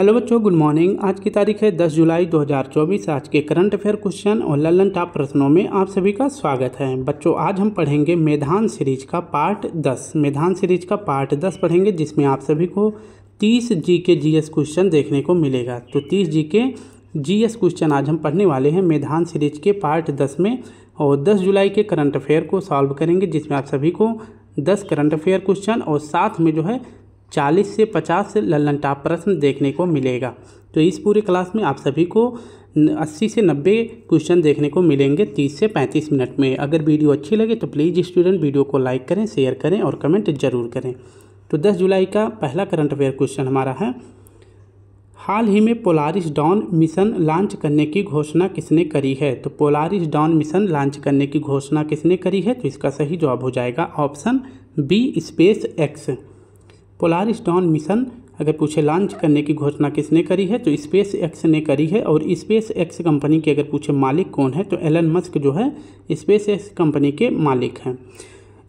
hello बच्चों good morning आज की तारीख है 10 जुलाई 2024 आज के करंट अफेयर क्वेश्चन और लल्लन टॉप प्रश्नों में आप सभी का स्वागत है बच्चों आज हम पढ़ेंगे मेधान सीरीज का पार्ट 10 मेधान सीरीज का पार्ट 10 पढ़ेंगे जिसमें आप सभी को 30 जी के जी क्वेश्चन देखने को मिलेगा तो 30 जी के जी क्वेश्चन आज हम पढ़ने वाले हैं मेधान सीरीज के पार्ट दस में और दस जुलाई के करंट अफेयर को सॉल्व करेंगे जिसमें आप सभी को दस करंट अफेयर क्वेश्चन और साथ में जो है 40 से 50 लल्लन टाप प्रश्न देखने को मिलेगा तो इस पूरे क्लास में आप सभी को 80 से 90 क्वेश्चन देखने को मिलेंगे 30 से 35 मिनट में अगर वीडियो अच्छी लगे तो प्लीज़ स्टूडेंट वीडियो को लाइक करें शेयर करें और कमेंट जरूर करें तो 10 जुलाई का पहला करंट अफेयर क्वेश्चन हमारा है हाल ही में पोलारिस डॉन मिशन लॉन्च करने की घोषणा किसने करी है तो पोलारिस डॉन मिशन लॉन्च करने की घोषणा किसने करी है तो इसका सही जवाब हो जाएगा option B space X Polaris Dawn mission अगर पूछे लॉन्च करने की घोषणा किसने करी है तो स्पेस एक्स ने करी है और स्पेस एक्स कंपनी के अगर पूछे मालिक कौन है तो एलन मस्क जो है स्पेस एक्स कंपनी के मालिक हैं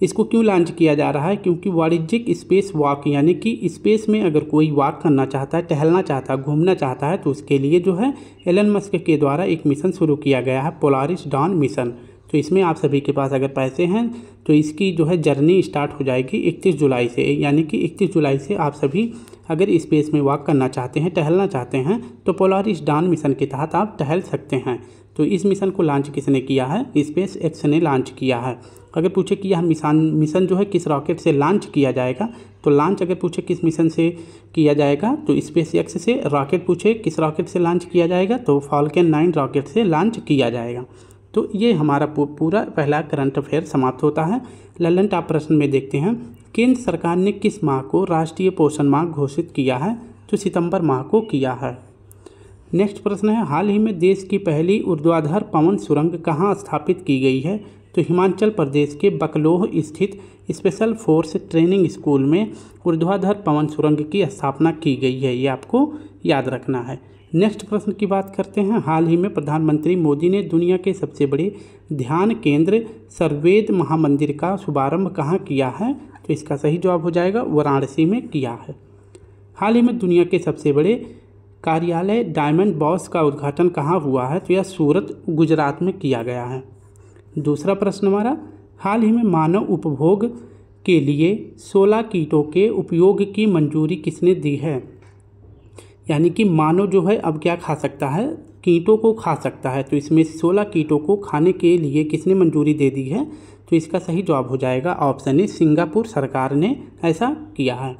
इसको क्यों लॉन्च किया जा रहा है क्योंकि वाणिज्यिक स्पेस वॉक यानी कि स्पेस में अगर कोई वॉक करना चाहता है टहलना चाहता है घूमना चाहता है तो उसके लिए जो है एलन मस्क के द्वारा एक मिशन शुरू किया गया है पोलारिस डॉन मिशन तो इसमें आप सभी के पास अगर पैसे हैं तो इसकी जो है जर्नी स्टार्ट हो जाएगी इकतीस जुलाई से यानी कि इकतीस जुलाई से आप सभी अगर स्पेस में वॉक करना चाहते हैं टहलना चाहते हैं तो पोलारिस डान मिशन के तहत आप टहल सकते हैं तो इस मिशन को लॉन्च किसने किया है स्पेस एक्स ने लॉन्च किया है अगर पूछे कि यह मिशन मिशन जो है किस रॉकेट से लॉन्च किया जाएगा तो लॉन्च अगर पूछे किस मिशन से किया जाएगा तो स्पेस एक्स से रॉकेट पूछे किस रॉकेट से लॉन्च किया जाएगा तो फॉल्कन नाइन रॉकेट से लॉन्च किया जाएगा तो ये हमारा पूरा पहला करंट अफेयर समाप्त होता है ललन टाप प्रश्न में देखते हैं केंद्र सरकार ने किस माह को राष्ट्रीय पोषण माह घोषित किया है तो सितंबर माह को किया है नेक्स्ट प्रश्न है हाल ही में देश की पहली ऊर्ध्वाधर पवन सुरंग कहाँ स्थापित की गई है तो हिमाचल प्रदेश के बकलोह स्थित स्पेशल फोर्स ट्रेनिंग स्कूल में ऊर्ध्वाधर पवन सुरंग की स्थापना की गई है ये आपको याद रखना है नेक्स्ट प्रश्न की बात करते हैं हाल ही में प्रधानमंत्री मोदी ने दुनिया के सबसे बड़े ध्यान केंद्र सर्वेद महामंदिर का शुभारंभ कहाँ किया है तो इसका सही जवाब हो जाएगा वाराणसी में किया है हाल ही में दुनिया के सबसे बड़े कार्यालय डायमंड बॉस का उद्घाटन कहाँ हुआ है तो यह सूरत गुजरात में किया गया है दूसरा प्रश्न हमारा हाल ही में मानव उपभोग के लिए सोलह कीटों के उपयोग की मंजूरी किसने दी है यानी कि मानव जो है अब क्या खा सकता है कीटों को खा सकता है तो इसमें सोलह कीटों को खाने के लिए किसने मंजूरी दे दी है तो इसका सही जवाब हो जाएगा ऑप्शन ए सिंगापुर सरकार ने ऐसा किया है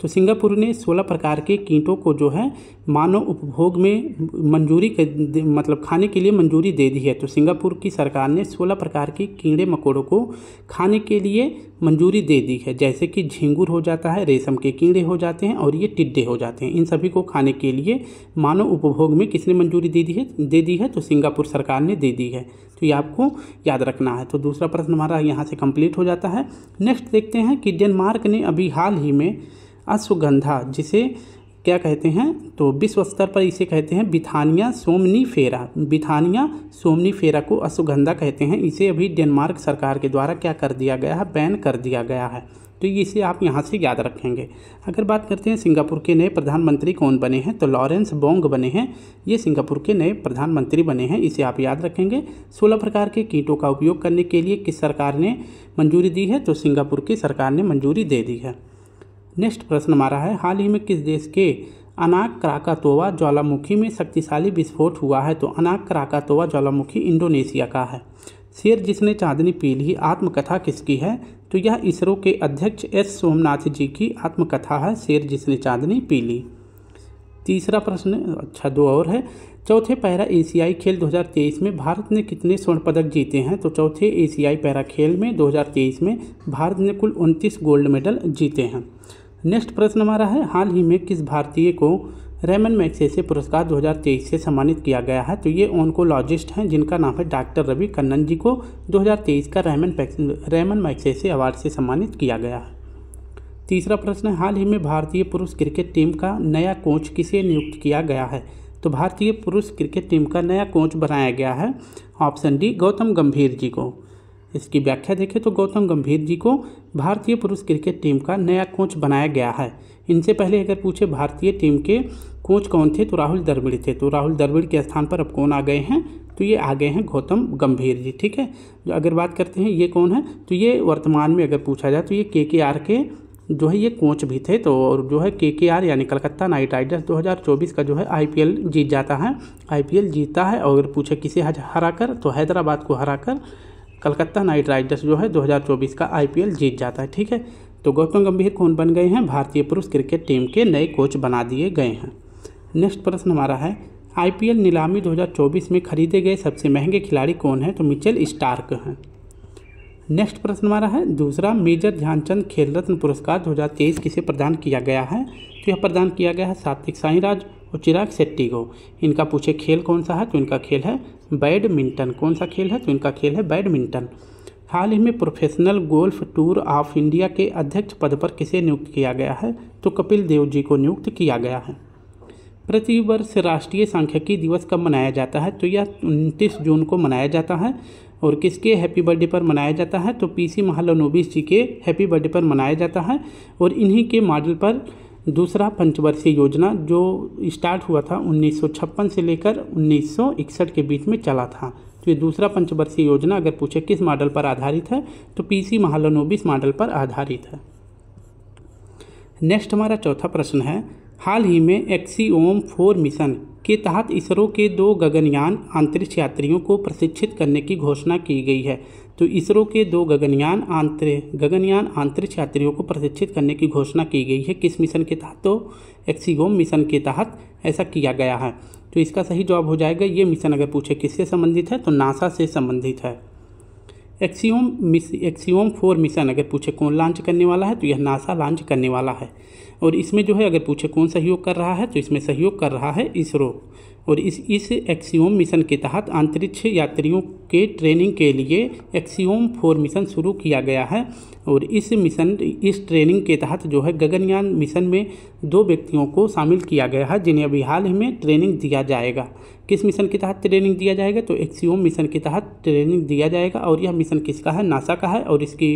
तो सिंगापुर ने 16 प्रकार के कीटों को जो है मानव उपभोग में मंजूरी के मतलब खाने के लिए मंजूरी दे दी है तो सिंगापुर की सरकार ने 16 प्रकार के कीड़े मकोड़ों को खाने के लिए मंजूरी दे दी है जैसे कि झिंगुर हो जाता है रेशम के कीड़े हो जाते हैं और ये टिड्डे हो जाते हैं इन सभी को खाने के लिए मानव उपभोग में किसने मंजूरी दे दी है दे दी है तो सिंगापुर सरकार ने दे दी है तो ये आपको याद रखना है तो दूसरा प्रश्न हमारा यहाँ से कंप्लीट हो जाता है नेक्स्ट देखते हैं कि डेनमार्क ने अभी हाल ही में अश्वगंधा जिसे क्या कहते हैं तो विश्व स्तर पर इसे कहते हैं बिथानिया सोमनी फेरा बिथानिया सोमनी फेरा को अश्वगंधा कहते हैं इसे अभी डेनमार्क सरकार के द्वारा क्या कर दिया गया है बैन कर दिया गया है तो इसे आप यहाँ से याद रखेंगे अगर बात करते हैं सिंगापुर के नए प्रधानमंत्री कौन बने हैं तो लॉरेंस बोंग बने हैं ये सिंगापुर के नए प्रधानमंत्री बने हैं इसे आप याद रखेंगे सोलह प्रकार के कीटों का उपयोग करने के लिए किस सरकार ने मंजूरी दी है तो सिंगापुर की सरकार ने मंजूरी दे दी है नेक्स्ट प्रश्न हमारा है हाल ही में किस देश के अनाक क्राकातोवा ज्वालामुखी में शक्तिशाली विस्फोट हुआ है तो अनाक क्राकातोवा ज्वालामुखी इंडोनेशिया का है शेर जिसने चांदनी पी ली आत्मकथा किसकी है तो यह इसरो के अध्यक्ष एस सोमनाथ जी की आत्मकथा है शेर जिसने चांदनी पी ली तीसरा प्रश्न अच्छा दो और है चौथे पैरा एशियाई खेल 2023 में भारत ने कितने स्वर्ण पदक जीते हैं तो चौथे एशियाई पैरा खेल में 2023 में भारत ने कुल उनतीस गोल्ड मेडल जीते हैं नेक्स्ट प्रश्न हमारा है हाल ही में किस भारतीय को रेमन से पुरस्कार 2023 से सम्मानित किया गया है तो ये ओनकोलॉजिस्ट हैं जिनका नाम है डॉक्टर रवि कन्नन जी को 2023 का रेमन रेमन से अवार्ड से सम्मानित किया गया है तीसरा प्रश्न है हाल ही में भारतीय पुरुष क्रिकेट टीम का नया कोच किसे नियुक्त किया गया है तो भारतीय पुरुष क्रिकेट टीम का नया कोच बनाया गया है ऑप्शन डी गौतम गंभीर जी को इसकी व्याख्या देखें तो गौतम गंभीर जी को भारतीय पुरुष क्रिकेट टीम का नया कोच बनाया गया है इनसे पहले अगर पूछे भारतीय टीम के कोच कौन थे तो राहुल द्रविड़ थे तो राहुल द्रविड़ के स्थान पर अब कौन आ गए हैं तो ये आ गए हैं गौतम गंभीर जी ठीक है जो अगर बात करते हैं ये कौन है तो ये वर्तमान में अगर पूछा जाए तो ये के के आर के जो है ये कोच भी थे तो और जो है के के आर यानी कलकत्ता नाइट राइडर्स 2024 का जो है आईपीएल जीत जाता है आईपीएल जीता है और अगर पूछे किसे हरा कर तो हैदराबाद को हरा कर कलकत्ता नाइट राइडर्स जो है 2024 का आईपीएल जीत जाता है ठीक है तो गौतम गंभीर कौन बन गए हैं भारतीय पुरुष क्रिकेट टीम के नए कोच बना दिए गए हैं नेक्स्ट प्रश्न हमारा है आईपीएल नीलामी 2024 में खरीदे गए सबसे महंगे खिलाड़ी कौन हैं तो मिचेल स्टार्क हैं नेक्स्ट प्रश्न हमारा है दूसरा मेजर ध्यानचंद खेल रत्न पुरस्कार 2023 किसे प्रदान किया गया है तो यह प्रदान किया गया है सात्विक साईराज और चिराग शेट्टी को इनका पूछे खेल कौन सा है तो इनका खेल है बैडमिंटन कौन सा खेल है तो इनका खेल है बैडमिंटन हाल ही में professional golf tour of India के अध्यक्ष पद पर किसे नियुक्त किया गया है तो कपिल देव जी को नियुक्त किया गया है प्रतिवर्ष राष्ट्रीय सांख्यिकी दिवस कब मनाया जाता है तो यह उनतीस जून को मनाया जाता है और किसके हैप्पी बर्थडे पर मनाया जाता है तो पीसी महालोनोबिस जी के हैप्पी बर्थडे पर मनाया जाता है और इन्हीं के मॉडल पर दूसरा पंचवर्षीय योजना जो स्टार्ट हुआ था 1956 से लेकर 1961 के बीच में चला था तो ये दूसरा पंचवर्षीय योजना अगर पूछे किस मॉडल पर आधारित है तो पीसी महालनोबिस मॉडल पर आधारित है नेक्स्ट हमारा चौथा प्रश्न है हाल ही में एक्सीओम फोर मिशन के तहत इसरो के दो गगनयान अंतरिक्ष यात्रियों को प्रशिक्षित करने की घोषणा की गई है तो इसरो के दो गगनयान आंतरिक गगनयान अंतरिक्ष यात्रियों को प्रशिक्षित करने की घोषणा की गई है किस मिशन के तहत तो एक्सीगोम मिशन के तहत ऐसा किया गया है तो इसका सही जवाब हो जाएगा ये मिशन अगर पूछे किससे संबंधित है तो नासा से संबंधित है एक्सीओम मिस एक्सीओम फोर मिशन अगर पूछे कौन लॉन्च करने वाला है तो यह नासा लॉन्च करने वाला है और इसमें जो है अगर पूछे कौन सहयोग कर रहा है तो इसमें सहयोग कर रहा है इसरो और इस इस एक्सीोम मिशन के तहत अंतरिक्ष यात्रियों के ट्रेनिंग के लिए एक्सीोम फोर मिशन शुरू किया गया है और इस मिशन इस ट्रेनिंग के तहत जो है गगनयान मिशन में दो व्यक्तियों को शामिल किया गया है जिन्हें अभी हाल ही में ट्रेनिंग दिया जाएगा किस मिशन के तहत ट्रेनिंग दिया जाएगा तो एक्सीोम मिशन के तहत ट्रेनिंग दिया जाएगा और यह मिशन किसका है नासा का है और इसकी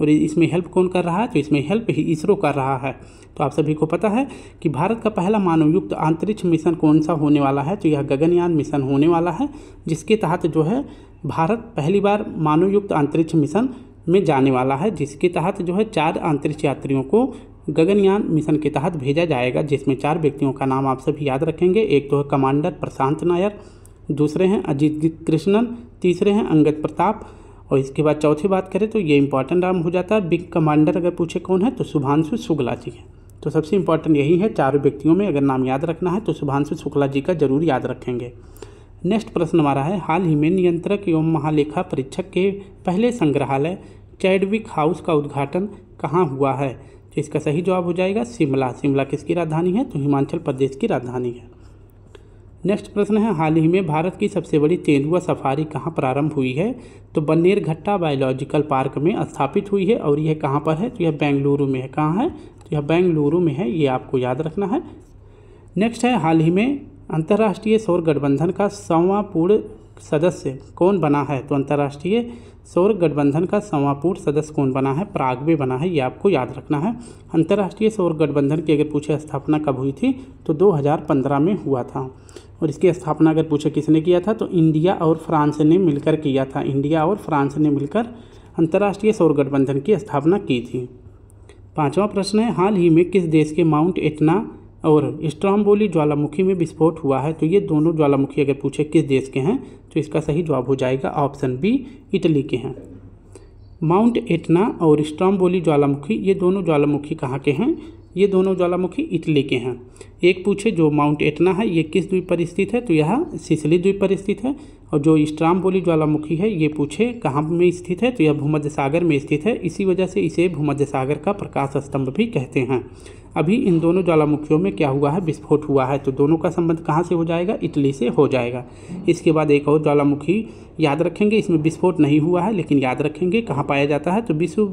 और इसमें हेल्प कौन कर रहा है तो इसमें हेल्प ही इसरो कर रहा है तो आप सभी को पता है कि भारत का पहला मानवयुक्त अंतरिक्ष मिशन कौन सा होने वाला है तो यह गगनयान मिशन होने वाला है जिसके तहत जो है भारत पहली बार मानवयुक्त अंतरिक्ष मिशन में जाने वाला है जिसके तहत जो है चार अंतरिक्ष यात्रियों को गगनयान मिशन के तहत भेजा जाएगा जिसमें चार व्यक्तियों का नाम आप सभी याद रखेंगे एक तो है कमांडर प्रशांत नायर दूसरे हैं अजीत कृष्णन तीसरे हैं अंगद प्रताप और इसके बाद चौथी बात करें तो ये इंपॉर्टेंट नाम हो जाता है बिग कमांडर अगर पूछे कौन है तो शुभांशु शुक्ला जी है तो सबसे इम्पॉर्टेंट यही है चारों व्यक्तियों में अगर नाम याद रखना है तो शुभांशु शुक्ला जी का जरूर याद रखेंगे नेक्स्ट प्रश्न हमारा है हाल ही में नियंत्रक एवं महालेखा परीक्षक के पहले संग्रहालय चैडविक हाउस का उद्घाटन कहाँ हुआ है तो इसका सही जवाब हो जाएगा शिमला शिमला किसकी राजधानी है तो हिमाचल प्रदेश की राजधानी है नेक्स्ट प्रश्न है हाल ही में भारत की सबसे बड़ी तेंदुआ सफारी कहाँ प्रारंभ हुई है तो बन्नेर घट्टा बायोलॉजिकल पार्क में स्थापित हुई है और यह कहाँ पर है तो यह बेंगलुरु में है कहाँ है तो यह बेंगलुरु में है ये आपको याद रखना है नेक्स्ट है हाल ही में अंतर्राष्ट्रीय सौर गठबंधन का सवापूर्ण सदस्य कौन बना है तो अंतर्राष्ट्रीय सौर गठबंधन का समापूर्ण सदस्य कौन बना है प्राग में बना है ये आपको याद रखना है अंतर्राष्ट्रीय सौर गठबंधन की अगर पूछे स्थापना कब हुई थी तो 2015 में हुआ था और इसकी स्थापना अगर पूछे किसने किया था तो इंडिया और फ्रांस ने मिलकर किया था इंडिया और फ्रांस ने मिलकर अंतर्राष्ट्रीय सौर गठबंधन की स्थापना की थी पांचवा प्रश्न है हाल ही में किस देश के माउंट एटना और स्ट्रॉम्बोली ज्वालामुखी में विस्फोट हुआ है तो ये दोनों ज्वालामुखी अगर पूछे किस देश के हैं तो इसका सही जवाब हो जाएगा ऑप्शन बी इटली के हैं माउंट एटना और स्ट्रॉम्बोली ज्वालामुखी ये दोनों ज्वालामुखी कहाँ के हैं ये दोनों ज्वालामुखी इटली के हैं एक पूछे जो माउंट एटना है ये किस द्वीप पर स्थित है तो यह सिसली द्वीप पर स्थित है और जो बोली ज्वालामुखी है ये पूछे कहाँ में स्थित है तो यह भूमध्य सागर में स्थित है इसी वजह से इसे भूमध्य सागर का प्रकाश स्तंभ भी कहते हैं अभी इन दोनों ज्वालामुखियों में क्या हुआ है विस्फोट हुआ है तो दोनों का संबंध कहाँ से हो जाएगा इटली से हो जाएगा इसके बाद एक और ज्वालामुखी याद रखेंगे इसमें विस्फोट नहीं हुआ है लेकिन याद रखेंगे कहाँ पाया जाता है तो विश्व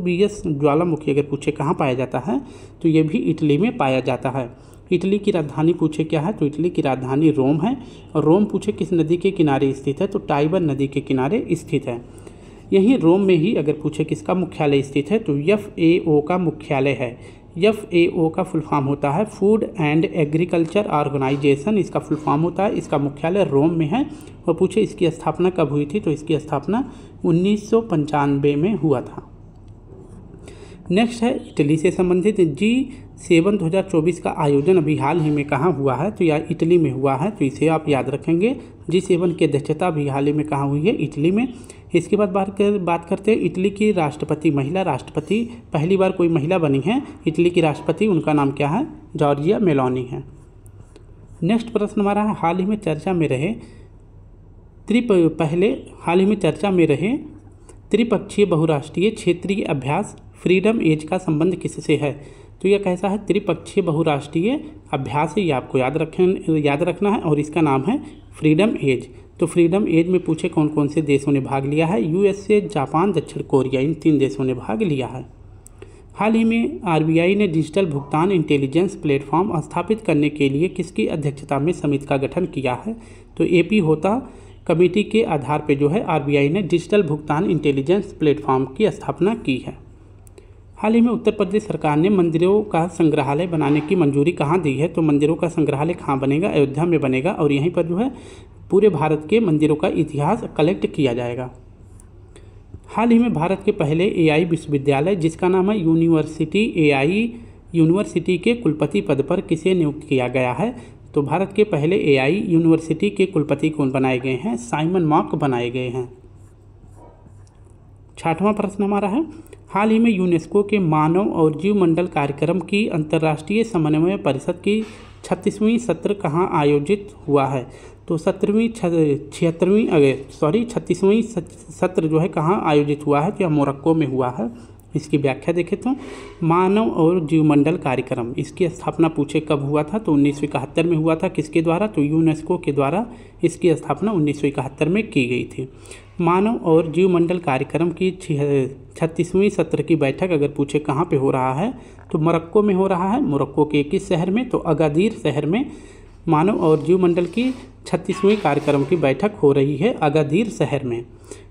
ज्वालामुखी अगर पूछे कहाँ पाया जाता है तो ये भी इटली में पाया जाता है इटली की राजधानी पूछे क्या है तो इटली की राजधानी रोम है और रोम पूछे किस नदी के किनारे स्थित है तो टाइबर नदी के किनारे स्थित है यहीं रोम में ही अगर पूछे किसका मुख्यालय स्थित है तो यफ ए ओ का मुख्यालय है यफ ए ओ का फुल फॉर्म होता है फूड एंड एग्रीकल्चर ऑर्गेनाइजेशन इसका फुल फॉर्म होता है इसका मुख्यालय रोम में है और पूछे इसकी स्थापना कब हुई थी तो इसकी स्थापना उन्नीस में हुआ था नेक्स्ट है इटली से संबंधित जी सेवन दो हज़ार चौबीस का आयोजन अभी हाल ही में कहाँ हुआ है तो यह इटली में हुआ है तो इसे आप याद रखेंगे जी सेवन की अध्यक्षता अभी हाल ही में कहाँ हुई है इटली में इसके बाद बात कर बात करते हैं इटली की राष्ट्रपति महिला राष्ट्रपति पहली बार कोई महिला बनी है इटली की राष्ट्रपति उनका नाम क्या है जॉर्जिया मेलोनी है नेक्स्ट प्रश्न हमारा है हाल ही में चर्चा में रहे त्रिप पहले हाल ही में चर्चा में रहे त्रिपक्षीय बहुराष्ट्रीय क्षेत्रीय अभ्यास फ्रीडम एज का संबंध किससे है तो यह कैसा है त्रिपक्षीय बहुराष्ट्रीय अभ्यास है ये आपको याद रखें याद रखना है और इसका नाम है फ्रीडम एज तो फ्रीडम एज में पूछे कौन कौन से देशों ने भाग लिया है यूएसए जापान दक्षिण कोरिया इन तीन देशों ने भाग लिया है हाल ही में आरबीआई ने डिजिटल भुगतान इंटेलिजेंस प्लेटफॉर्म स्थापित करने के लिए किसकी अध्यक्षता में समिति का गठन किया है तो ए होता कमेटी के आधार पर जो है आर ने डिजिटल भुगतान इंटेलिजेंस प्लेटफॉर्म की स्थापना की है हाल ही में उत्तर प्रदेश सरकार ने मंदिरों का संग्रहालय बनाने की मंजूरी कहाँ दी है तो मंदिरों का संग्रहालय कहाँ बनेगा अयोध्या में बनेगा और यहीं पर जो है पूरे भारत के मंदिरों का इतिहास कलेक्ट किया जाएगा हाल ही में भारत के पहले एआई विश्वविद्यालय जिसका नाम है यूनिवर्सिटी एआई यूनिवर्सिटी के कुलपति पद पर किसे नियुक्त किया गया है तो भारत के पहले एआई यूनिवर्सिटी के कुलपति कौन बनाए गए हैं साइमन मॉक बनाए गए हैं छठवां प्रश्न हमारा है हाल ही में यूनेस्को के मानव और जीवमंडल कार्यक्रम की अंतर्राष्ट्रीय समन्वय परिषद की छत्तीसवीं सत्र कहाँ आयोजित हुआ है तो सत्रहवीं छिहत्तरवीं सॉरी छत्तीसवीं सत्र जो है कहाँ आयोजित हुआ है तो यह मोरक्को में हुआ है इसकी व्याख्या देखे तो मानव और जीवमंडल कार्यक्रम इसकी स्थापना पूछे कब हुआ था तो उन्नीस में हुआ था किसके द्वारा तो यूनेस्को के द्वारा इसकी स्थापना उन्नीस में की गई थी मानव और जीवमंडल कार्यक्रम की छत्तीसवीं सत्र की बैठक अगर पूछे कहाँ पे हो रहा है तो मोरक्को में हो रहा है मोरक्को के किस शहर में तो अगादीर शहर में मानव और जीवमंडल की छत्तीसवीं कार्यक्रम की बैठक हो रही है अगाधीर शहर में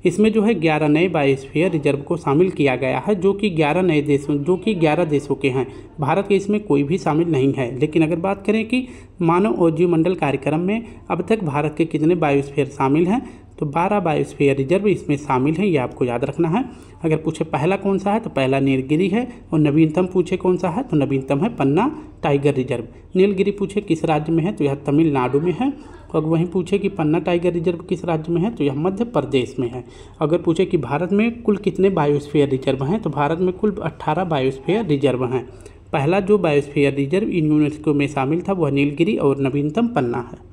इसमें जो है ग्यारह नए बायोस्फीयर रिजर्व को शामिल किया गया है जो कि ग्यारह नए देशों जो कि ग्यारह देशों के हैं भारत के इसमें कोई भी शामिल नहीं है लेकिन अगर बात करें कि मानव और जीव मंडल कार्यक्रम में अब तक भारत के कितने बायोस्फीयर शामिल हैं तो बारह बायोस्फीयर रिजर्व इसमें शामिल हैं ये आपको याद रखना है अगर पूछे पहला कौन सा है तो पहला नीलगिरी है और नवीनतम पूछे कौन सा है तो नवीनतम है पन्ना टाइगर रिजर्व नीलगिरी पूछे किस राज्य में है तो यह तमिलनाडु में है और वहीं पूछे कि पन्ना टाइगर रिजर्व किस राज्य में है तो यह मध्य प्रदेश में है अगर पूछे कि भारत में कुल कितने बायोस्फीयर रिजर्व हैं तो भारत में कुल अट्ठारह बायोस्फीयर रिजर्व हैं पहला जो बायोस्फीयर रिजर्व इन यूनेस्को में शामिल था वह नीलगिरी और नवीनतम पन्ना है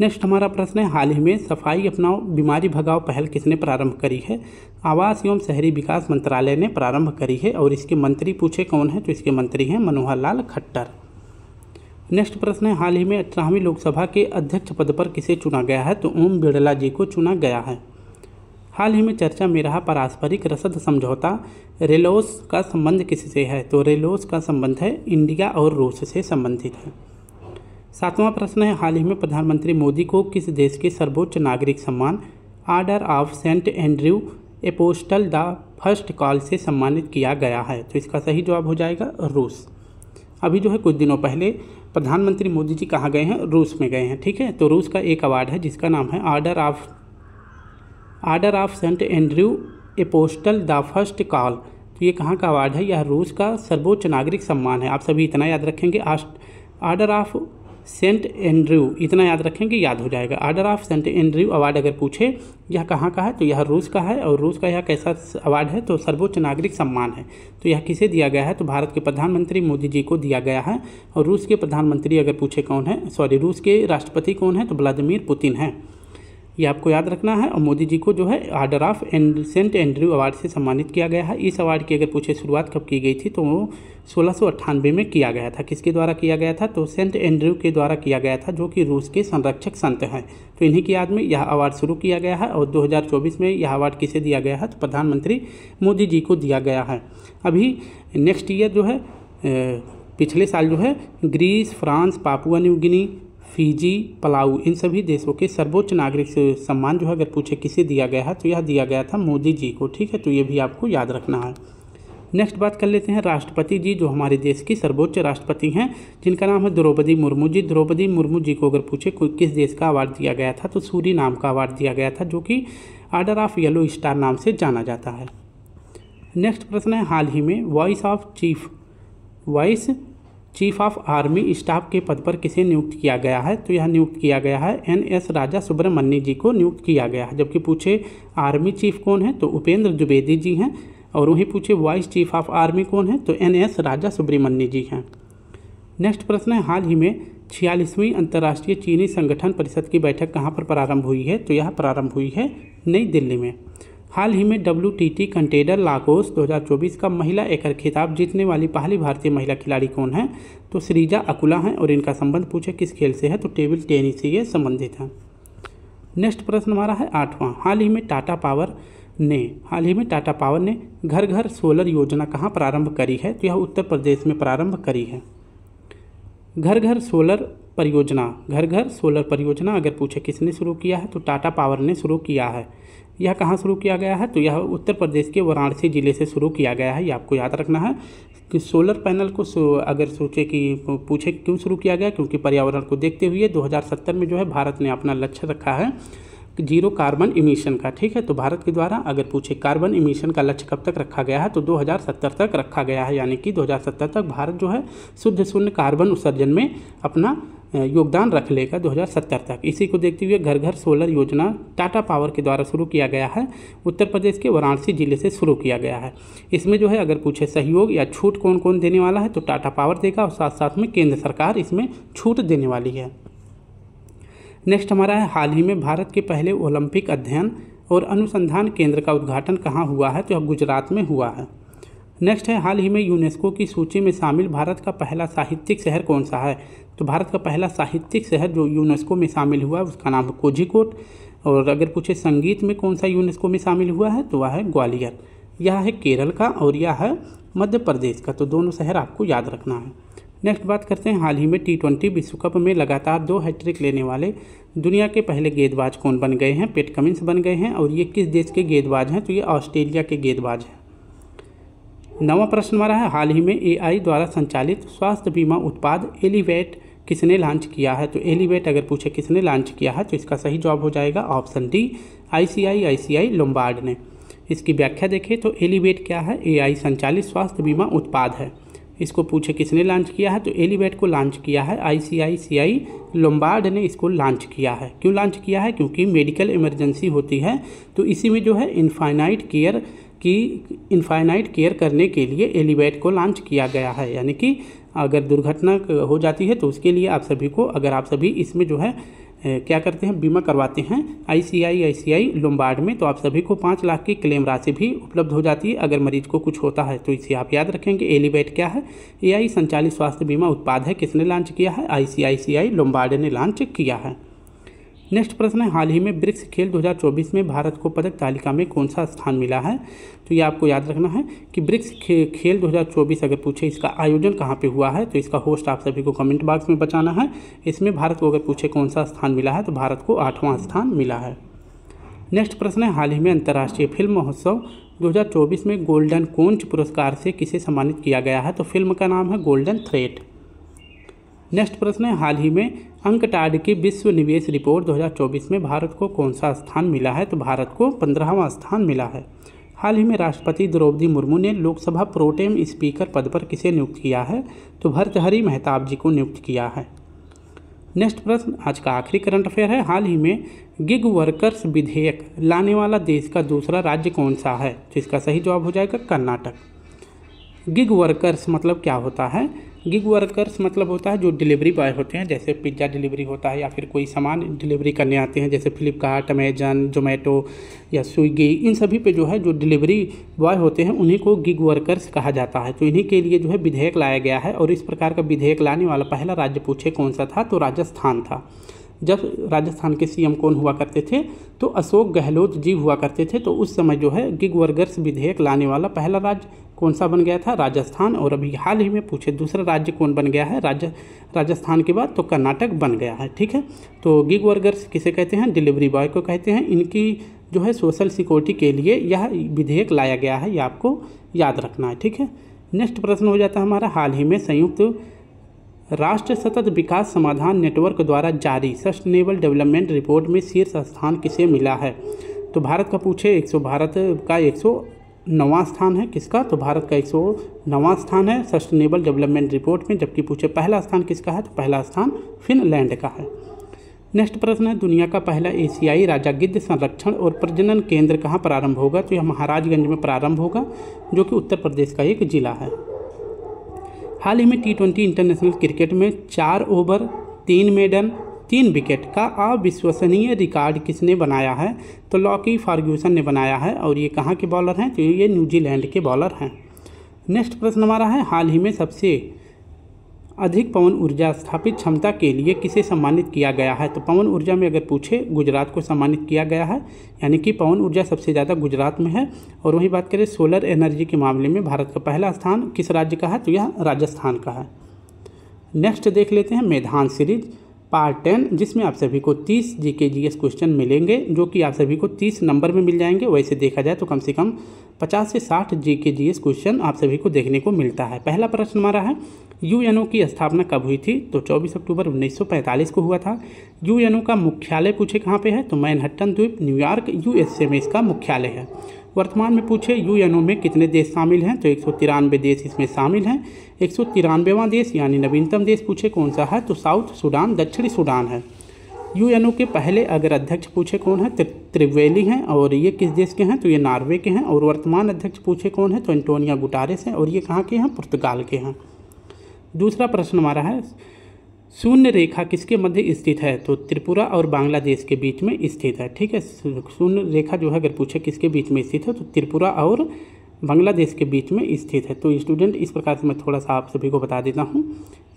नेक्स्ट हमारा प्रश्न है हाल ही में सफाई अपनाओ बीमारी भगाओ पहल किसने प्रारंभ करी है आवास एवं शहरी विकास मंत्रालय ने प्रारंभ करी है और इसके मंत्री पूछे कौन है तो इसके मंत्री हैं मनोहर लाल खट्टर नेक्स्ट प्रश्न है हाल ही में अठारहवीं लोकसभा के अध्यक्ष पद पर किसे चुना गया है तो ओम बिड़ला जी को चुना गया है हाल ही में चर्चा में रहा पारस्परिक रसद समझौता रेलोस का संबंध किससे है तो रेलोस का संबंध है इंडिया और रूस से संबंधित है सातवां प्रश्न है हाल ही में प्रधानमंत्री मोदी को किस देश के सर्वोच्च नागरिक सम्मान Order of Saint Andrew Apostle the First Call से सम्मानित किया गया है तो इसका सही जवाब हो जाएगा रूस अभी जो है कुछ दिनों पहले प्रधानमंत्री मोदी जी कहाँ गए हैं रूस में गए हैं ठीक है तो रूस का एक अवार्ड है जिसका नाम है Order of Order of Saint Andrew Apostle the First Call तो ये कहाँ का अवार्ड है यह रूस का सर्वोच्च नागरिक सम्मान है आप सभी इतना याद रखेंगे आर्डर ऑफ सेंट एंड्रयू इतना याद रखेंगे याद हो जाएगा Order of Saint Andrew award अगर पूछे यह कहाँ का है तो यह रूस का है और रूस का यह कैसा अवार्ड है तो सर्वोच्च नागरिक सम्मान है तो यह किसे दिया गया है तो भारत के प्रधानमंत्री मोदी जी को दिया गया है और रूस के प्रधानमंत्री अगर पूछे कौन है सॉरी रूस के राष्ट्रपति कौन है तो व्लादिमिर पुतिन है ये आपको याद रखना है और मोदी जी को जो है Order of and Saint Andrew award से सम्मानित किया गया है इस अवार्ड की अगर पूछे शुरुआत कब की गई थी तो वो सोलह में किया गया था किसके द्वारा किया गया था तो सेंट एंड्रयू के द्वारा किया गया था जो कि रूस के संरक्षक संत हैं तो इन्हीं की याद में यह अवार्ड शुरू किया गया है और दो में यह अवार्ड किसे दिया गया है तो प्रधानमंत्री मोदी जी को दिया गया है अभी नेक्स्ट ईयर जो है पिछले साल जो है Greece France Papua New Guinea Fiji Palau इन सभी देशों के सर्वोच्च नागरिक सम्मान जो है अगर पूछे किसे दिया गया है तो यह दिया गया था मोदी जी को ठीक है तो ये भी आपको याद रखना है नेक्स्ट बात कर लेते हैं राष्ट्रपति जी जो हमारे देश की सर्वोच्च राष्ट्रपति हैं जिनका नाम है द्रौपदी मुर्मू जी द्रौपदी मुर्मू जी को अगर पूछे कोई किस देश का अवार्ड दिया गया था तो सूरी नाम का अवार्ड दिया गया था जो कि आर्डर ऑफ येलो स्टार नाम से जाना जाता है नेक्स्ट प्रश्न है हाल ही में vice of chief vice chief of army staff के पद पर किसे नियुक्त किया गया है तो यह नियुक्त किया गया है एन एस राजा सुब्रमण्य जी को नियुक्त किया गया है जबकि पूछे आर्मी चीफ कौन है तो उपेंद्र द्विवेदी जी हैं और वहीं पूछे वाइस चीफ ऑफ आर्मी कौन है तो एन एस राजा सुब्रमण्य जी हैं नेक्स्ट प्रश्न है हाल ही में छियालीसवीं अंतर्राष्ट्रीय चीनी संगठन परिषद की बैठक कहाँ पर प्रारंभ हुई है तो यह प्रारंभ हुई है नई दिल्ली में हाल ही में W T T contender Lagos 2024 का महिला एकर खिताब जीतने वाली पहली भारतीय महिला खिलाड़ी कौन है तो श्रीजा अकुला हैं और इनका संबंध पूछे किस खेल से है तो टेबल टेनिस से ये संबंधित हैं नेक्स्ट प्रश्न हमारा है आठवां हाल ही में टाटा पावर ने हाल ही में टाटा पावर ने घर घर सोलर योजना कहाँ प्रारंभ करी है तो यह उत्तर प्रदेश में प्रारंभ करी है घर घर सोलर परियोजना घर घर सोलर परियोजना अगर पूछे किसने शुरू किया है तो टाटा पावर ने शुरू किया है यह कहाँ शुरू किया गया है तो यह उत्तर प्रदेश के वाराणसी ज़िले से शुरू किया गया है ये आपको याद रखना है कि सोलर पैनल को सो, अगर सोचे कि पूछे क्यों शुरू किया गया क्योंकि पर्यावरण को देखते हुए 2070 में जो है भारत ने अपना लक्ष्य रखा है जीरो कार्बन इमिशन का ठीक है तो भारत के द्वारा अगर पूछे कार्बन इमिशन का लक्ष्य कब तक रखा गया है तो 2070 तक रखा गया है यानी कि 2070 तक भारत जो है शुद्ध शून्य कार्बन उत्सर्जन में अपना योगदान रख लेगा 2070 तक इसी को देखते हुए घर घर सोलर योजना टाटा पावर के द्वारा शुरू किया गया है उत्तर प्रदेश के वाराणसी जिले से शुरू किया गया है इसमें जो है अगर पूछे सहयोग या छूट कौन कौन देने वाला है तो टाटा पावर देगा और साथ साथ में केंद्र सरकार इसमें छूट देने वाली है नेक्स्ट हमारा है हाल ही में भारत के पहले ओलंपिक अध्ययन और अनुसंधान केंद्र का उद्घाटन कहाँ हुआ है तो अब गुजरात में हुआ है नेक्स्ट है हाल ही में यूनेस्को की सूची में शामिल भारत का पहला साहित्यिक शहर कौन सा है तो भारत का पहला साहित्यिक शहर जो यूनेस्को में शामिल हुआ है उसका नाम है कोझिकोट और अगर पूछे संगीत में कौन सा यूनेस्को में शामिल हुआ है तो वह है ग्वालियर यह है केरल का और यह है मध्य प्रदेश का तो दोनों शहर आपको याद रखना है नेक्स्ट बात करते हैं हाल ही में टी ट्वेंटी विश्व कप में लगातार दो हैट्रिक लेने वाले दुनिया के पहले गेंदबाज कौन बन गए हैं पेट कमिंस बन गए हैं और ये किस देश के गेंदबाज हैं तो ये ऑस्ट्रेलिया के गेंदबाज हैं नवा प्रश्न हमारा है हाल ही में एआई द्वारा संचालित स्वास्थ्य बीमा उत्पाद एलिवेट किसने लॉन्च किया है तो एलिवेट अगर पूछे किसने लॉन्च किया है तो इसका सही जवाब हो जाएगा option D C I Lombard ने इसकी व्याख्या देखें तो एलिवेट क्या है एआई संचालित स्वास्थ्य बीमा उत्पाद है इसको पूछे किसने लॉन्च किया है तो एलिवेट को लॉन्च किया है आईसीआईसीआई लोम्बार्ड ने इसको लॉन्च किया है क्यों लॉन्च किया है क्योंकि मेडिकल इमरजेंसी होती है तो इसी में जो है इनफाइनाइट केयर की इनफाइनाइट केयर करने के लिए एलिवेट को लॉन्च किया गया है यानी कि अगर दुर्घटना हो जाती है तो उसके लिए आप सभी को अगर आप सभी इसमें जो है क्या करते हैं बीमा करवाते हैं आई सी आई आई सी आई लोम्बार्ड में तो आप सभी को पाँच लाख की क्लेम राशि भी उपलब्ध हो जाती है अगर मरीज को कुछ होता है तो इसे आप याद रखेंगे एलिवेट क्या है ए आई संचालित स्वास्थ्य बीमा उत्पाद है किसने लॉन्च किया है आई सी आई सी आई लोम्बार्ड ने लॉन्च किया है नेक्स्ट प्रश्न है हाल ही में ब्रिक्स खेल 2024 में भारत को पदक तालिका में कौन सा स्थान मिला है तो ये आपको याद रखना है कि ब्रिक्स खे, खेल 2024 अगर पूछे इसका आयोजन कहाँ पे हुआ है तो इसका होस्ट आप सभी को कमेंट बॉक्स में बताना है इसमें भारत को अगर पूछे कौन सा स्थान मिला है तो भारत को आठवां स्थान मिला है नेक्स्ट प्रश्न है हाल ही में अंतर्राष्ट्रीय फिल्म महोत्सव 2024 में गोल्डन कोंच पुरस्कार से किसे सम्मानित किया गया है तो फिल्म का नाम है गोल्डन थ्रेट नेक्स्ट प्रश्न है हाल ही में अंकटाड की विश्व निवेश रिपोर्ट 2024 में भारत को कौन सा स्थान मिला है तो भारत को पंद्रहवां स्थान मिला है हाल ही में राष्ट्रपति द्रौपदी मुर्मू ने लोकसभा प्रोटेम स्पीकर पद पर किसे नियुक्त किया है तो भरतहरी मेहताब जी को नियुक्त किया है नेक्स्ट प्रश्न आज का आखिरी करंट अफेयर है हाल ही में गिग वर्कर्स विधेयक लाने वाला देश का दूसरा राज्य कौन सा है तो इसका सही जवाब हो जाएगा कर्नाटक गिग वर्कर्स मतलब क्या होता है गिग वर्कर्स मतलब होता है जो डिलीवरी बॉय होते हैं जैसे पिज्ज़ा डिलीवरी होता है या फिर कोई सामान डिलीवरी करने आते हैं जैसे फ्लिपकार्ट अमेजन जोमेटो या स्विगी इन सभी पे जो है जो डिलीवरी बॉय होते हैं उन्हीं को गिग वर्कर्स कहा जाता है तो इन्हीं के लिए जो है विधेयक लाया गया है और इस प्रकार का विधेयक लाने वाला पहला राज्य पूछे कौन सा था तो राजस्थान था जब राजस्थान के सीएम कौन हुआ करते थे तो अशोक गहलोत जी हुआ करते थे तो उस समय जो है गिग वर्कर्स विधेयक लाने वाला पहला राज्य कौन सा बन गया था राजस्थान और अभी हाल ही में पूछे दूसरा राज्य कौन बन गया है राज्य राजस्थान के बाद तो कर्नाटक बन गया है ठीक है तो गिग वर्गर्स किसे कहते हैं डिलीवरी बॉय को कहते हैं इनकी जो है सोशल सिक्योरिटी के लिए यह विधेयक लाया गया है यह आपको याद रखना है ठीक है नेक्स्ट प्रश्न हो जाता है हमारा हाल ही में संयुक्त राष्ट्र सतत विकास समाधान नेटवर्क द्वारा जारी सस्टेनेबल डेवलपमेंट रिपोर्ट में शीर्ष स्थान किसे मिला है तो भारत का पूछे एक भारत का एक नवा स्थान है किसका तो भारत का एक सौ नवा स्थान है सस्टेनेबल डेवलपमेंट रिपोर्ट में जबकि पूछे पहला स्थान किसका है तो पहला स्थान फिनलैंड का है नेक्स्ट प्रश्न है दुनिया का पहला एशियाई राजा गिद्ध संरक्षण और प्रजनन केंद्र कहाँ प्रारंभ होगा तो यह महाराजगंज में प्रारंभ होगा जो कि उत्तर प्रदेश का एक जिला है हाल ही में टी ट्वेंटी इंटरनेशनल क्रिकेट में चार ओवर तीन मेडन तीन विकेट का अविश्वसनीय रिकॉर्ड किसने बनाया है तो लॉकी फार्ग्यूसन ने बनाया है और ये कहाँ के बॉलर हैं तो ये न्यूजीलैंड के बॉलर हैं नेक्स्ट प्रश्न हमारा है हाल ही में सबसे अधिक पवन ऊर्जा स्थापित क्षमता के लिए किसे सम्मानित किया गया है तो पवन ऊर्जा में अगर पूछे गुजरात को सम्मानित किया गया है यानी कि पवन ऊर्जा सबसे ज़्यादा गुजरात में है और वहीं बात करें सोलर एनर्जी के मामले में भारत का पहला स्थान किस राज्य का है तो यह राजस्थान का है नेक्स्ट देख लेते हैं मेधान सीरीज पार्ट टेन जिसमें आप सभी को 30 जी के जी एस क्वेश्चन मिलेंगे जो कि आप सभी को 30 नंबर में मिल जाएंगे वैसे देखा जाए तो कम से कम 50 से 60 जी के जी एस क्वेश्चन आप सभी को देखने को मिलता है पहला प्रश्न हमारा है यूएनओ की स्थापना कब हुई थी तो 24 अक्टूबर 1945 को हुआ था यूएनओ का मुख्यालय पूछे कहाँ पे है तो मैनहट्टन द्वीप न्यूयॉर्क यू में इसका मुख्यालय है वर्तमान में पूछे यूएनओ में कितने देश शामिल हैं तो एक देश इसमें शामिल हैं एक सौ देश यानी नवीनतम देश पूछे कौन सा है तो साउथ सूडान दक्षिणी सूडान है यूएनओ के पहले अगर अध्यक्ष पूछे कौन है त्रिवेली हैं और ये किस देश के हैं तो ये नॉर्वे के हैं और वर्तमान अध्यक्ष पूछे कौन है तो एंटोनिया गुटारेस हैं और ये कहाँ के हैं पुर्तगाल के हैं दूसरा प्रश्न हमारा है शून्य रेखा किसके मध्य स्थित है तो त्रिपुरा और बांग्लादेश के बीच में स्थित है ठीक है शून्य रेखा जो है अगर पूछे किसके बीच में स्थित है तो त्रिपुरा और बांग्लादेश के बीच में स्थित है तो स्टूडेंट इस प्रकार से मैं थोड़ा सा आप सभी को बता देता हूँ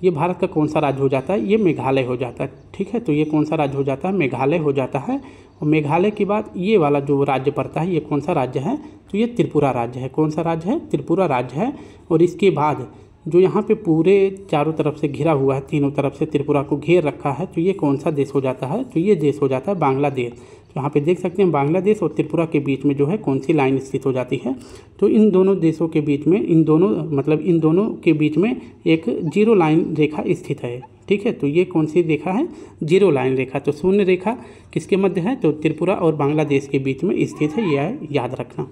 ये भारत का कौन सा राज्य हो जाता है ये मेघालय हो जाता है ठीक है तो ये कौन सा राज्य हो जाता है मेघालय हो जाता है और मेघालय के बाद ये वाला जो राज्य पड़ता है ये कौन सा राज्य है तो ये त्रिपुरा राज्य है कौन सा राज्य है त्रिपुरा राज्य है और इसके बाद जो यहाँ पे पूरे चारों तरफ से घिरा हुआ है तीनों तरफ से त्रिपुरा को घेर रखा है तो ये कौन सा देश हो जाता है तो ये देश हो जाता है बांग्लादेश तो यहाँ पे देख सकते हैं बांग्लादेश और त्रिपुरा के बीच में जो है कौन सी लाइन स्थित हो जाती है तो इन दोनों देशों के बीच में इन दोनों मतलब इन दोनों के बीच में एक जीरो लाइन रेखा स्थित है ठीक है तो ये कौन सी रेखा है जीरो लाइन रेखा तो शून्य रेखा किसके मध्य है तो त्रिपुरा और बांग्लादेश के बीच में स्थित है यह याद रखना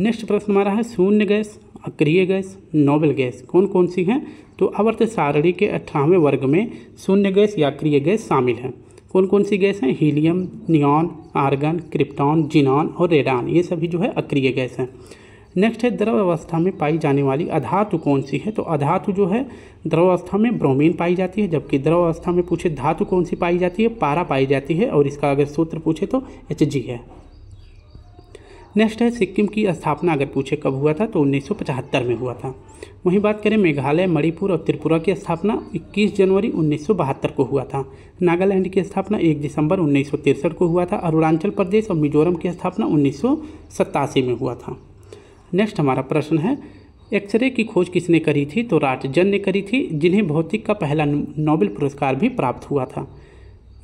नेक्स्ट प्रश्न हमारा है शून्य गैस अक्रिय गैस नोबल गैस कौन कौन सी हैं तो अवर्त सारणी के अठारहवें वर्ग में शून्य गैस या क्रिय गैस शामिल हैं कौन कौन सी गैस हैं helium neon argon krypton xenon और रेडान ये सभी जो है अक्रिय गैस हैं नेक्स्ट है द्रव अवस्था में पाई जाने वाली अधातु कौन सी है तो अधातु जो है द्रव अवस्था में ब्रोमीन पाई जाती है जबकि द्रव अवस्था में पूछे धातु कौन सी पाई जाती है पारा पाई जाती है और इसका अगर सूत्र पूछे तो एच जी है नेक्स्ट है सिक्किम की स्थापना अगर पूछे कब हुआ था तो उन्नीस में हुआ था वहीं बात करें मेघालय मणिपुर और त्रिपुरा की स्थापना 21 जनवरी उन्नीस को हुआ था नागालैंड की स्थापना 1 दिसंबर उन्नीस को हुआ था अरुणाचल प्रदेश और मिजोरम की स्थापना उन्नीस में हुआ था नेक्स्ट हमारा प्रश्न है एक्सरे की खोज किसने करी थी तो राटजन ने करी थी जिन्हें भौतिक का पहला नोबेल पुरस्कार भी प्राप्त हुआ था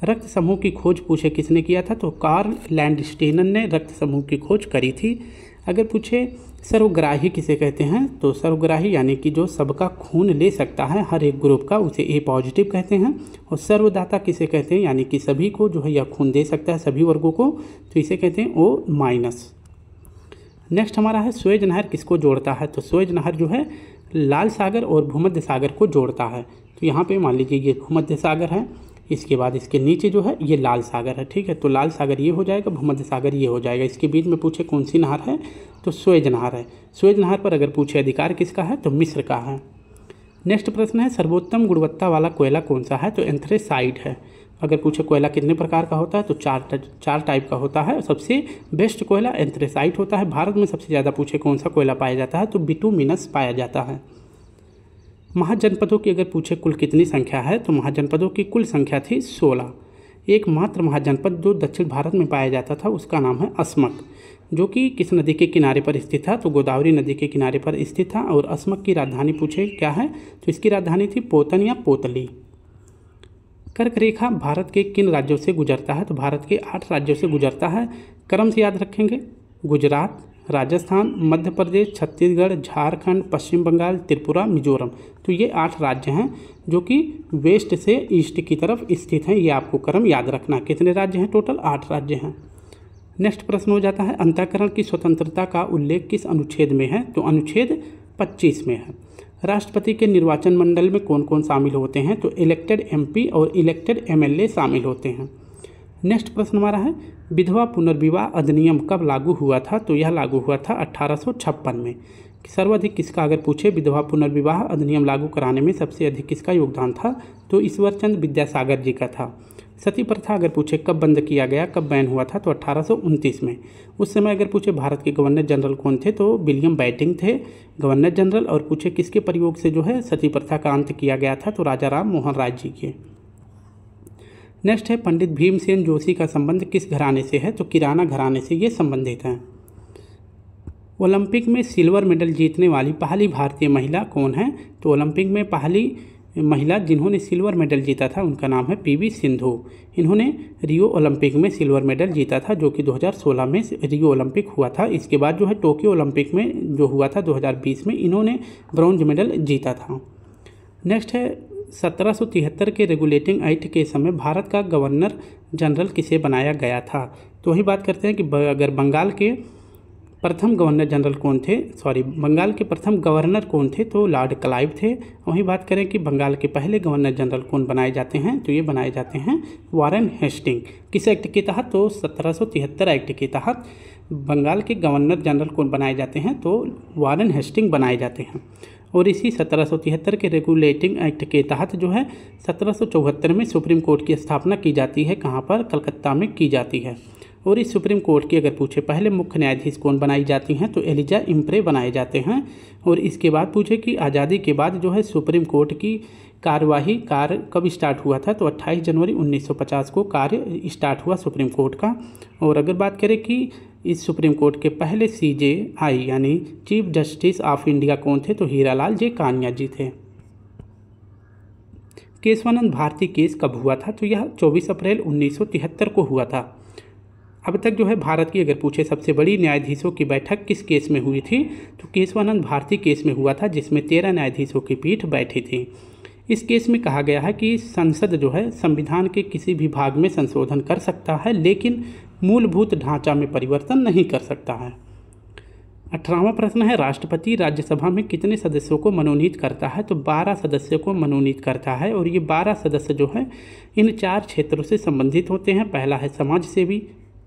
रक्त समूह की खोज पूछे किसने किया था तो कार्ल लैंडस्टेनन ने रक्त समूह की खोज करी थी अगर पूछे सर्वग्राही किसे कहते हैं तो सर्वग्राही यानी कि जो सबका खून ले सकता है हर एक ग्रुप का उसे ए पॉजिटिव कहते हैं और सर्वदाता किसे कहते हैं यानी कि सभी को जो है यह खून दे सकता है सभी वर्गों को तो इसे कहते हैं ओ माइनस नेक्स्ट हमारा है स्वेज नहर किसको जोड़ता है तो स्वेज नहर जो है लाल सागर और भूमध्य सागर को जोड़ता है तो यहाँ पर मान लीजिए ये भूमध्य सागर है इसके बाद इसके नीचे जो है ये लाल सागर है ठीक है तो लाल सागर ये हो जाएगा भूमध्य सागर ये हो जाएगा इसके बीच में पूछे कौन सी नहर है तो स्वेज नहर है स्वेज नहर पर अगर पूछे अधिकार किसका है तो मिस्र का है नेक्स्ट प्रश्न है सर्वोत्तम गुणवत्ता वाला कोयला कौन सा है तो एंथ्रेसाइड है अगर पूछे कोयला कितने प्रकार का होता है तो चार चार टाइप का होता है सबसे बेस्ट कोयला एंथ्रेसाइट होता है भारत में सबसे ज़्यादा पूछे कौन सा कोयला पाया जाता है तो बिटूमिनस पाया जाता है महाजनपदों की अगर पूछे कुल कितनी संख्या है तो महाजनपदों की कुल संख्या थी सोलह एकमात्र महाजनपद जो दक्षिण भारत में पाया जाता था उसका नाम है अस्मक जो कि किस नदी के किनारे पर स्थित था तो गोदावरी नदी के किनारे पर स्थित था और अस्मक की राजधानी पूछे क्या है तो इसकी राजधानी थी पोतन या पोतली कर्क रेखा भारत के किन राज्यों से गुजरता है तो भारत के आठ राज्यों से गुजरता है क्रम से याद रखेंगे गुजरात राजस्थान मध्य प्रदेश छत्तीसगढ़ झारखंड पश्चिम बंगाल त्रिपुरा मिजोरम तो ये आठ राज्य हैं जो कि वेस्ट से ईस्ट की तरफ स्थित हैं ये आपको क्रम याद रखना कितने राज्य हैं टोटल आठ राज्य हैं नेक्स्ट प्रश्न हो जाता है अंतःकरण की स्वतंत्रता का उल्लेख किस अनुच्छेद में है तो अनुच्छेद पच्चीस में है राष्ट्रपति के निर्वाचन मंडल में कौन कौन शामिल होते हैं तो इलेक्टेड एमपी और इलेक्टेड एमएलए शामिल होते हैं नेक्स्ट प्रश्न हमारा है विधवा पुनर्विवाह अधिनियम कब लागू हुआ था तो यह लागू हुआ था अट्ठारह में सर्वाधिक किसका अगर पूछे विधवा पुनर्विवाह अधिनियम लागू कराने में सबसे अधिक किसका योगदान था तो ईश्वरचंद विद्यासागर जी का था सती प्रथा अगर पूछे कब बंद किया गया कब बैन हुआ था तो अट्ठारह में उस समय अगर पूछे भारत के गवर्नर जनरल कौन थे तो विलियम बैटिंग थे गवर्नर जनरल और पूछे किसके प्रयोग से जो है सती प्रथा का अंत किया गया था तो राजा राम मोहन राय जी के नेक्स्ट है पंडित भीमसेन जोशी का संबंध किस घराने से है तो किराना घराने से ये संबंधित हैं ओलंपिक में सिल्वर मेडल जीतने वाली पहली भारतीय महिला कौन है तो ओलंपिक में पहली महिला जिन्होंने सिल्वर मेडल जीता था उनका नाम है पीवी सिंधु इन्होंने रियो ओलंपिक में सिल्वर मेडल जीता था जो कि 2016 में रियो ओलंपिक हुआ था इसके बाद जो है टोक्यो ओलंपिक में जो हुआ था 2020 में इन्होंने ब्रॉन्ज मेडल जीता था नेक्स्ट है 1773 के रेगुलेटिंग एक्ट के समय भारत का गवर्नर जनरल किसे बनाया गया था तो वही बात करते हैं कि अगर बंगाल के प्रथम गवर्नर जनरल कौन थे सॉरी बंगाल के प्रथम गवर्नर कौन थे तो लॉर्ड क्लाइव थे वहीं बात करें कि बंगाल के पहले गवर्नर जनरल कौन बनाए जाते हैं तो ये बनाए जाते हैं वारन हेस्टिंग किस एक्ट के तहत तो 1773 एक्ट के तहत बंगाल के गवर्नर जनरल कौन बनाए जाते हैं तो वारन हेस्टिंग बनाए जाते हैं और इसी सत्रह के रेगुलेटिंग एक्ट के तहत जो है सत्रह में सुप्रीम कोर्ट की स्थापना की जाती है कहाँ पर कलकत्ता में की जाती है और इस सुप्रीम कोर्ट की अगर पूछे पहले मुख्य न्यायाधीश कौन बनाई जाती हैं तो एलिजा इम्प्रे बनाए जाते हैं और इसके बाद पूछे कि आज़ादी के बाद जो है सुप्रीम कोर्ट की कार्यवाही कार्य कब स्टार्ट हुआ था तो 28 जनवरी 1950 को कार्य स्टार्ट हुआ सुप्रीम कोर्ट का और अगर बात करें कि इस सुप्रीम कोर्ट के पहले सी जे आई यानी चीफ जस्टिस ऑफ इंडिया कौन थे तो हीरालाल जे कानिया जी थे केशवानंद भारती केस कब हुआ था तो यह 24 अप्रैल 1973 को हुआ था अब तक जो है भारत की अगर पूछे सबसे बड़ी न्यायाधीशों की बैठक किस केस में हुई थी तो केशवानंद भारती केस में हुआ था जिसमें तेरह न्यायाधीशों की पीठ बैठी थी इस केस में कहा गया है कि संसद जो है संविधान के किसी भी भाग में संशोधन कर सकता है लेकिन मूलभूत ढांचा में परिवर्तन नहीं कर सकता है अठारहवा प्रश्न है राष्ट्रपति राज्यसभा में कितने सदस्यों को मनोनीत करता है तो 12 सदस्यों को मनोनीत करता है और ये 12 सदस्य जो हैं इन चार क्षेत्रों से संबंधित होते हैं पहला है समाज सेवी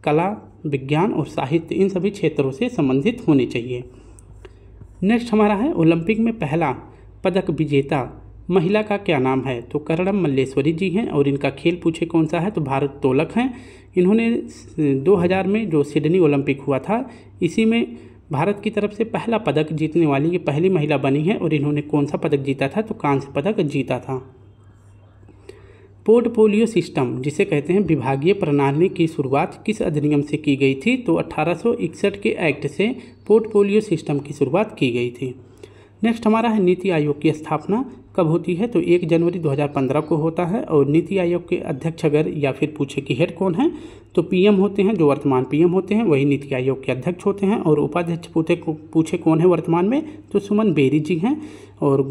कला विज्ञान और साहित्य इन सभी क्षेत्रों से संबंधित होने चाहिए नेक्स्ट हमारा है ओलंपिक में पहला पदक विजेता महिला का क्या नाम है तो करणम मल्लेश्वरी जी हैं और इनका खेल पूछे कौन सा है तो भारत तोलक हैं इन्होंने 2000 में जो सिडनी ओलंपिक हुआ था इसी में भारत की तरफ से पहला पदक जीतने वाली ये पहली महिला बनी है और इन्होंने कौन सा पदक जीता था तो कांस्य पदक जीता था पोर्टफोलियो सिस्टम जिसे कहते हैं विभागीय प्रणाली की शुरुआत किस अधिनियम से की गई थी तो अठारह के एक्ट से पोर्टफोलियो सिस्टम की शुरुआत की गई थी नेक्स्ट हमारा है नीति आयोग की स्थापना कब होती है तो एक जनवरी 2015 को होता है और नीति आयोग के अध्यक्ष अगर या फिर पूछे कि हेड कौन है तो पीएम होते हैं जो वर्तमान पीएम होते हैं वही नीति आयोग के अध्यक्ष होते हैं और उपाध्यक्ष पूछे पूछे कौन है वर्तमान में तो सुमन बेरी जी हैं और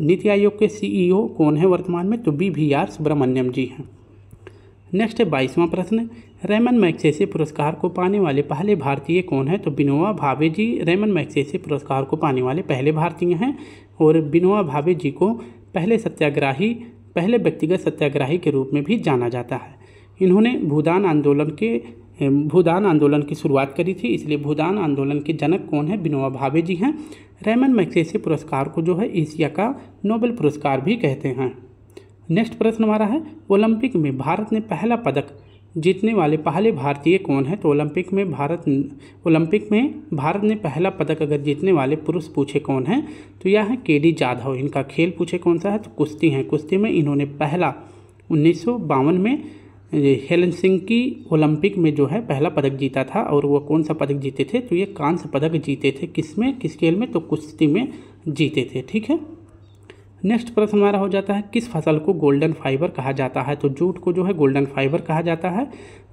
नीति आयोग के सीईओ e कौन है वर्तमान में तो B V R Subrahmanyam ji हैं नेक्स्ट है बाईसवां प्रश्न रेमन मैक्सेसे पुरस्कार को पाने वाले पहले भारतीय कौन है तो बिनोवा भावे जी रेमन मैक्सेसे पुरस्कार को पाने वाले पहले भारतीय हैं और बिनोवा भावे जी को पहले सत्याग्रही पहले व्यक्तिगत सत्याग्रही के रूप में भी जाना जाता है इन्होंने भूदान आंदोलन के भूदान आंदोलन की शुरुआत करी थी इसलिए भूदान आंदोलन के जनक कौन है बिनोवा भावे जी हैं रेमन मैक्सेसे पुरस्कार को जो है एशिया का नोबेल पुरस्कार भी कहते हैं नेक्स्ट प्रश्न हमारा है ओलंपिक में भारत ने पहला पदक जीतने वाले पहले भारतीय कौन है तो ओलंपिक में भारत ओलंपिक में भारत ने पहला पदक अगर जीतने वाले पुरुष पूछे कौन है तो यह है के डी जाधव इनका खेल पूछे कौन सा है तो कुश्ती है कुश्ती में इन्होंने पहला उन्नीस में हेलन सिंह की ओलंपिक में जो है पहला पदक जीता था और वो कौन सा पदक जीते थे तो ये कांस्य पदक जीते थे किस में किस खेल में तो कुश्ती में जीते थे ठीक है नेक्स्ट प्रश्न हमारा हो जाता है किस फसल को गोल्डन फाइबर कहा जाता है तो जूट को जो है गोल्डन फाइबर कहा जाता है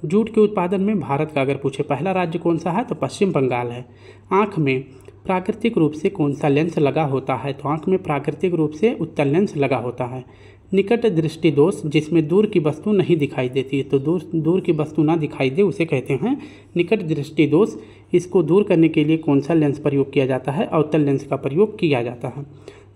जूट के उत्पादन में भारत का अगर पूछे पहला राज्य कौन सा है तो पश्चिम बंगाल है आँख में प्राकृतिक रूप से कौन सा लेंस लगा होता है तो आँख में प्राकृतिक रूप से उत्तर लेंस लगा होता है निकट दृष्टि दोष जिसमें दूर की वस्तु नहीं दिखाई देती है तो दूर दूर की वस्तु ना दिखाई दे उसे कहते हैं निकट दृष्टि दोष इसको दूर करने के लिए कौन सा लेंस प्रयोग किया जाता है अवतल लेंस का प्रयोग किया जाता है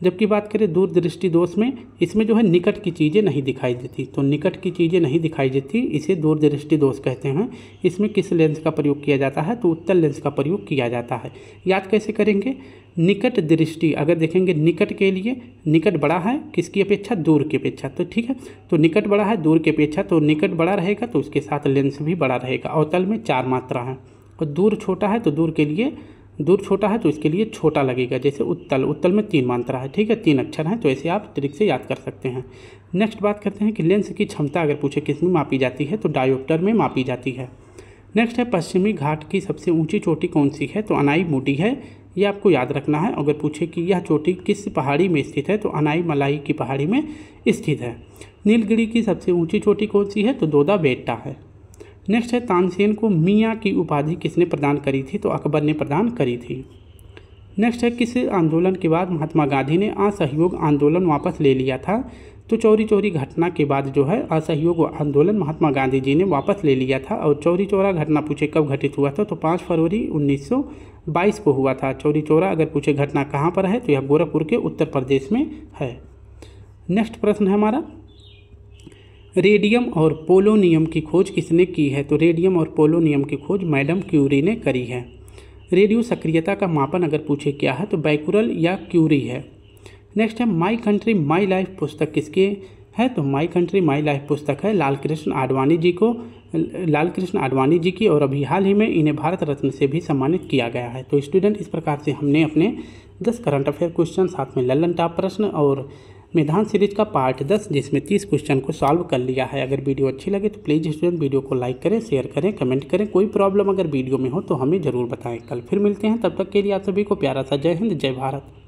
जबकि बात करें दूरदृष्टि दोष में इसमें जो है निकट की चीज़ें नहीं दिखाई देती तो निकट की चीज़ें नहीं दिखाई देती इसे दूरदृष्टि दोष कहते हैं इसमें किस लेंस का प्रयोग किया जाता है तो उत्तर लेंस का प्रयोग किया जाता है याद कैसे करेंगे निकट दृष्टि अगर देखेंगे निकट के लिए निकट बड़ा है किसकी अपेक्षा दूर की अपेक्षा तो ठीक है तो निकट बड़ा है दूर की अपेक्षा तो निकट बड़ा रहेगा तो उसके साथ लेंस भी बड़ा रहेगा अवतल में चार मात्रा है और दूर छोटा है तो दूर के लिए दूर छोटा है तो इसके लिए छोटा लगेगा जैसे उत्तल उत्तल में तीन मात्रा है ठीक है तीन अक्षर हैं तो ऐसे आप ट्रिक से याद कर सकते हैं नेक्स्ट बात करते हैं कि लेंस की क्षमता अगर पूछे किस तो में मापी जाती है तो डायोप्टर में मापी जाती है नेक्स्ट है पश्चिमी घाट की सबसे ऊंची चोटी कौन सी है तो अनाई मोटी है यह आपको याद रखना है अगर पूछे कि यह चोटी किस पहाड़ी में स्थित है तो अनाई मलाई की पहाड़ी में स्थित है नीलगिरी की सबसे ऊंची चोटी कौन सी है तो दोदा बेटा है नेक्स्ट है तानसेन को मियाँ की उपाधि किसने प्रदान करी थी तो अकबर ने प्रदान करी थी नेक्स्ट है किस आंदोलन के बाद महात्मा गांधी ने असहयोग आंदोलन वापस ले लिया था तो चौरी चौरी घटना के बाद जो है असहयोग आंदोलन महात्मा गांधी जी ने वापस ले लिया था और चौरी चौरा घटना पूछे कब घटित हुआ था तो पाँच फरवरी बाईस को हुआ था चौरी चौरा अगर पूछे घटना कहाँ पर है तो यह गोरखपुर के उत्तर प्रदेश में है नेक्स्ट प्रश्न है हमारा रेडियम और पोलोनियम की खोज किसने की है तो रेडियम और पोलोनियम की खोज मैडम क्यूरी ने करी है रेडियो सक्रियता का मापन अगर पूछे क्या है तो बैकुरल या क्यूरी है नेक्स्ट है माई कंट्री माई लाइफ पुस्तक किसकी है तो माई कंट्री माई लाइफ पुस्तक है लाल कृष्ण आडवाणी जी को लाल कृष्ण आडवाणी जी की और अभी हाल ही में इन्हें भारत रत्न से भी सम्मानित किया गया है तो स्टूडेंट इस प्रकार से हमने अपने दस करंट अफेयर क्वेश्चन साथ में लल्लन टाप प्रश्न और मैदान सीरीज का पार्ट 10 जिसमें 30 क्वेश्चन को सॉल्व कर लिया है अगर वीडियो अच्छी लगे तो प्लीज़ स्टूडेंट वीडियो को लाइक करें शेयर करें कमेंट करें कोई प्रॉब्लम अगर वीडियो में हो तो हमें ज़रूर बताएं कल फिर मिलते हैं तब तक के लिए आप सभी को प्यारा सा जय हिंद जय भारत